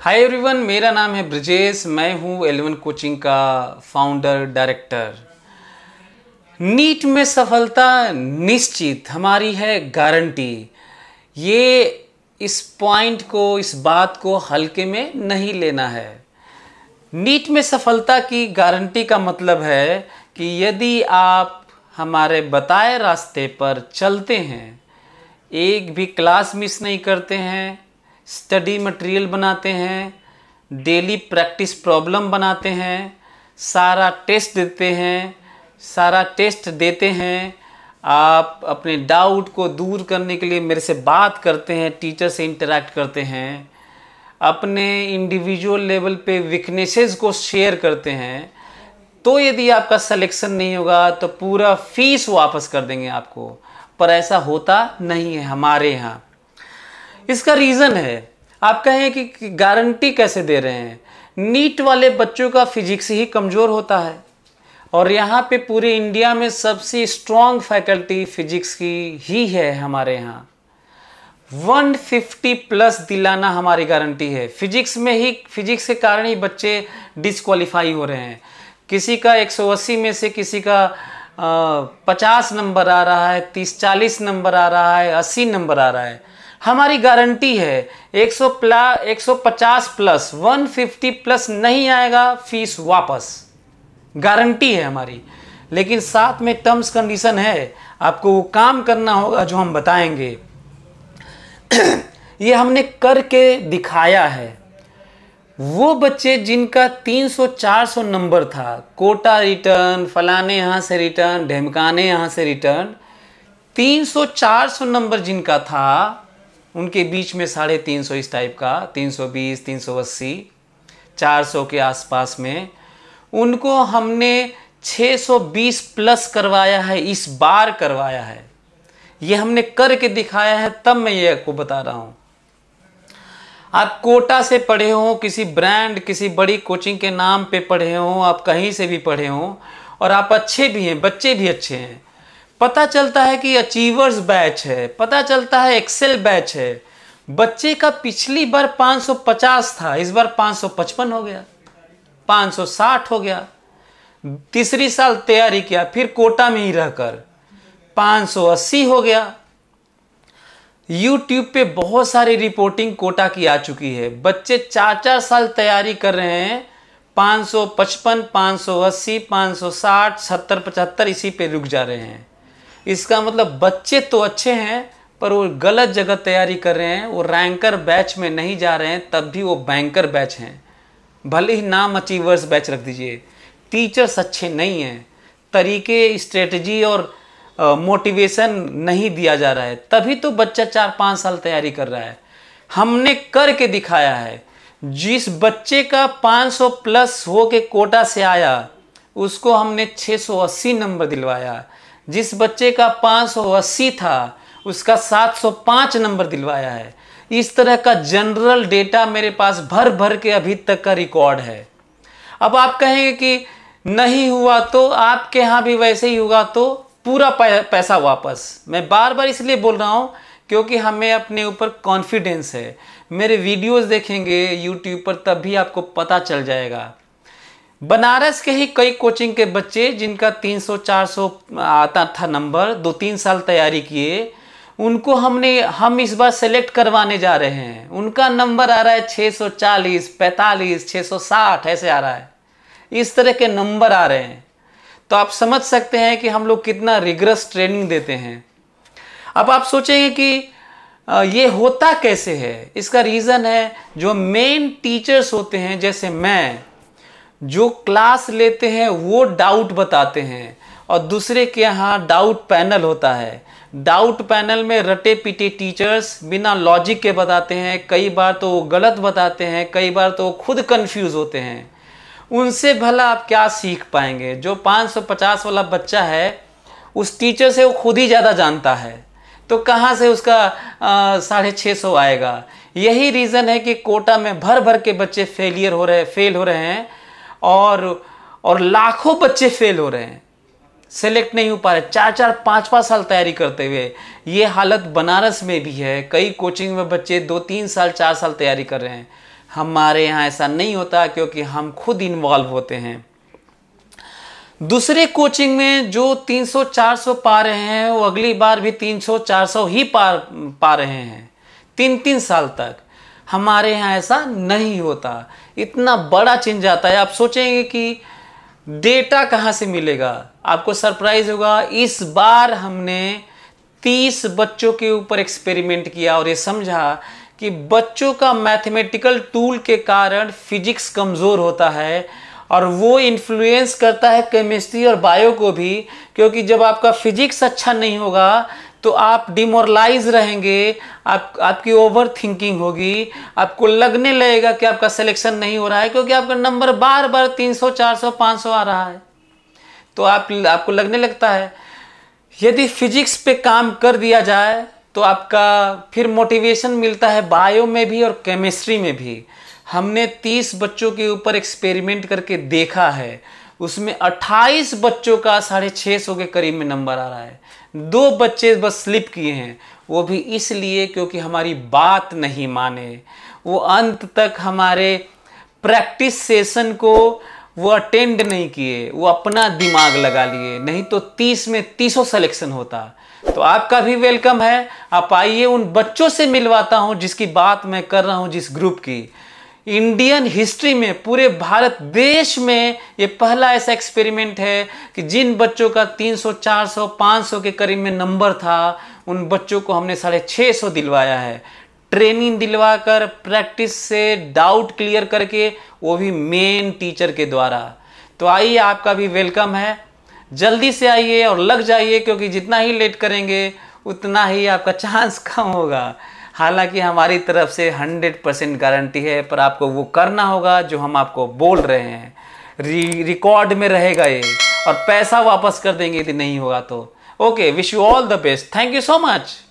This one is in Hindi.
हाय एवरीवन मेरा नाम है ब्रजेश मैं हूँ एलेवन कोचिंग का फाउंडर डायरेक्टर नीट में सफलता निश्चित हमारी है गारंटी ये इस पॉइंट को इस बात को हल्के में नहीं लेना है नीट में सफलता की गारंटी का मतलब है कि यदि आप हमारे बताए रास्ते पर चलते हैं एक भी क्लास मिस नहीं करते हैं स्टडी मटेरियल बनाते हैं डेली प्रैक्टिस प्रॉब्लम बनाते हैं सारा टेस्ट देते हैं सारा टेस्ट देते हैं आप अपने डाउट को दूर करने के लिए मेरे से बात करते हैं टीचर से इंटरेक्ट करते हैं अपने इंडिविजुअल लेवल पे वीकनेसेस को शेयर करते हैं तो यदि आपका सिलेक्शन नहीं होगा तो पूरा फीस वापस कर देंगे आपको पर ऐसा होता नहीं है हमारे यहाँ इसका रीज़न है आप कहें कि गारंटी कैसे दे रहे हैं नीट वाले बच्चों का फिजिक्स ही कमज़ोर होता है और यहाँ पे पूरे इंडिया में सबसे स्ट्रॉन्ग फैकल्टी फिजिक्स की ही है हमारे यहाँ 150 प्लस दिलाना हमारी गारंटी है फिजिक्स में ही फिजिक्स के कारण ही बच्चे डिसक्वालीफाई हो रहे हैं किसी का 180 में से किसी का आ, 50 नंबर आ रहा है 30 40 नंबर आ रहा है 80 नंबर आ रहा है हमारी गारंटी है 100 प्ला 150 प्लस 150 प्लस नहीं आएगा फीस वापस गारंटी है हमारी लेकिन साथ में टर्म्स कंडीशन है आपको वो काम करना होगा जो हम बताएंगे ये हमने करके दिखाया है वो बच्चे जिनका 300-400 नंबर था कोटा रिटर्न फलाने यहाँ से रिटर्न ढेमकाने यहाँ से रिटर्न 300-400 नंबर जिनका था उनके बीच में साढ़े तीन सौ इस टाइप का तीन सौ बीस तीन सौ अस्सी चार सौ के आसपास में उनको हमने सौ बीस प्लस करवाया है इस बार करवाया है ये हमने करके दिखाया है तब मैं ये आपको बता रहा हूँ आप कोटा से पढ़े हों किसी ब्रांड किसी बड़ी कोचिंग के नाम पे पढ़े हों आप कहीं से भी पढ़े हों और आप अच्छे भी हैं बच्चे भी अच्छे हैं पता चलता है कि अचीवर्स बैच है पता चलता है एक्सेल बैच है बच्चे का पिछली बार 550 था इस बार 555 हो गया 560 हो गया तीसरी साल तैयारी किया फिर कोटा में ही रहकर 580 हो गया यूट्यूब पे बहुत सारी रिपोर्टिंग कोटा की आ चुकी है बच्चे चार चार साल तैयारी कर रहे हैं 555, 580, 560, 70, 75 इसी पे रुक जा रहे हैं इसका मतलब बच्चे तो अच्छे हैं पर वो गलत जगह तैयारी कर रहे हैं वो रैंकर बैच में नहीं जा रहे हैं तब भी वो बैंकर बैच हैं भले ही नाम अचीवर्स बैच रख दीजिए टीचर्स अच्छे नहीं हैं तरीके स्ट्रेटजी और मोटिवेशन नहीं दिया जा रहा है तभी तो बच्चा चार पाँच साल तैयारी कर रहा है हमने करके दिखाया है जिस बच्चे का 500 प्लस हो के कोटा से आया उसको हमने 680 नंबर दिलवाया जिस बच्चे का 580 था उसका 705 नंबर दिलवाया है इस तरह का जनरल डेटा मेरे पास भर भर के अभी तक का रिकॉर्ड है अब आप कहेंगे कि नहीं हुआ तो आपके यहाँ भी वैसे ही होगा तो पूरा पैसा वापस मैं बार बार इसलिए बोल रहा हूँ क्योंकि हमें अपने ऊपर कॉन्फिडेंस है मेरे वीडियोस देखेंगे यूट्यूब पर तब भी आपको पता चल जाएगा बनारस के ही कई कोचिंग के बच्चे जिनका 300-400 आता था नंबर दो तीन साल तैयारी किए उनको हमने हम इस बार सेलेक्ट करवाने जा रहे हैं उनका नंबर आ रहा है 640, 45, 660 ऐसे आ रहा है इस तरह के नंबर आ रहे हैं तो आप समझ सकते हैं कि हम लोग कितना रिग्रस ट्रेनिंग देते हैं अब आप सोचेंगे कि ये होता कैसे है इसका रीज़न है जो मेन टीचर्स होते हैं जैसे मैं जो क्लास लेते हैं वो डाउट बताते हैं और दूसरे के यहाँ डाउट पैनल होता है डाउट पैनल में रटे पिटे टीचर्स बिना लॉजिक के बताते हैं कई बार तो वो गलत बताते हैं कई बार तो वो खुद कंफ्यूज होते हैं उनसे भला आप क्या सीख पाएंगे जो 550 वाला बच्चा है उस टीचर से वो खुद ही ज़्यादा जानता है तो कहाँ से उसका साढ़े छः सौ आएगा यही रीज़न है कि कोटा में भर भर के बच्चे फेलियर हो रहे फेल हो रहे हैं और और लाखों बच्चे फेल हो रहे हैं सेलेक्ट नहीं हो पा रहे चार चार पाँच पाँच साल तैयारी करते हुए ये हालत बनारस में भी है कई कोचिंग में बच्चे दो तीन साल चार साल तैयारी कर रहे हैं हमारे यहाँ ऐसा नहीं होता क्योंकि हम खुद इन्वॉल्व होते हैं दूसरे कोचिंग में जो 300-400 पा रहे हैं वो अगली बार भी 300-400 ही पा पा रहे हैं तीन तीन साल तक हमारे यहाँ ऐसा नहीं होता इतना बड़ा चेंज आता है आप सोचेंगे कि डेटा कहाँ से मिलेगा आपको सरप्राइज होगा इस बार हमने तीस बच्चों के ऊपर एक्सपेरिमेंट किया और ये समझा कि बच्चों का मैथमेटिकल टूल के कारण फिजिक्स कमज़ोर होता है और वो इन्फ्लुएंस करता है केमिस्ट्री और बायो को भी क्योंकि जब आपका फिजिक्स अच्छा नहीं होगा तो आप डिमोरलाइज रहेंगे आप आपकी ओवर थिंकिंग होगी आपको लगने लगेगा कि आपका सिलेक्शन नहीं हो रहा है क्योंकि आपका नंबर बार बार 300 400 500 आ रहा है तो आप आपको लगने लगता है यदि फिजिक्स पे काम कर दिया जाए तो आपका फिर मोटिवेशन मिलता है बायो में भी और केमिस्ट्री में भी हमने 30 बच्चों के ऊपर एक्सपेरिमेंट करके देखा है उसमें 28 बच्चों का साढ़े छः सौ के करीब में नंबर आ रहा है दो बच्चे बस स्लिप किए हैं वो भी इसलिए क्योंकि हमारी बात नहीं माने वो अंत तक हमारे प्रैक्टिस सेशन को वो अटेंड नहीं किए वो अपना दिमाग लगा लिए नहीं तो तीस में तीसों सिलेक्शन होता तो आपका भी वेलकम है आप आइए उन बच्चों से मिलवाता हूँ जिसकी बात मैं कर रहा हूँ जिस ग्रुप की इंडियन हिस्ट्री में पूरे भारत देश में ये पहला ऐसा एक्सपेरिमेंट है कि जिन बच्चों का 300, 400, 500 के करीब में नंबर था उन बच्चों को हमने साढ़े छः सौ दिलवाया है ट्रेनिंग दिलवाकर प्रैक्टिस से डाउट क्लियर करके वो भी मेन टीचर के द्वारा तो आइए आपका भी वेलकम है जल्दी से आइए और लग जाइए क्योंकि जितना ही लेट करेंगे उतना ही आपका चांस कम होगा हालांकि हमारी तरफ से 100 परसेंट गारंटी है पर आपको वो करना होगा जो हम आपको बोल रहे हैं रिकॉर्ड में रहेगा ये और पैसा वापस कर देंगे यदि नहीं होगा तो okay wish you all the best thank you so much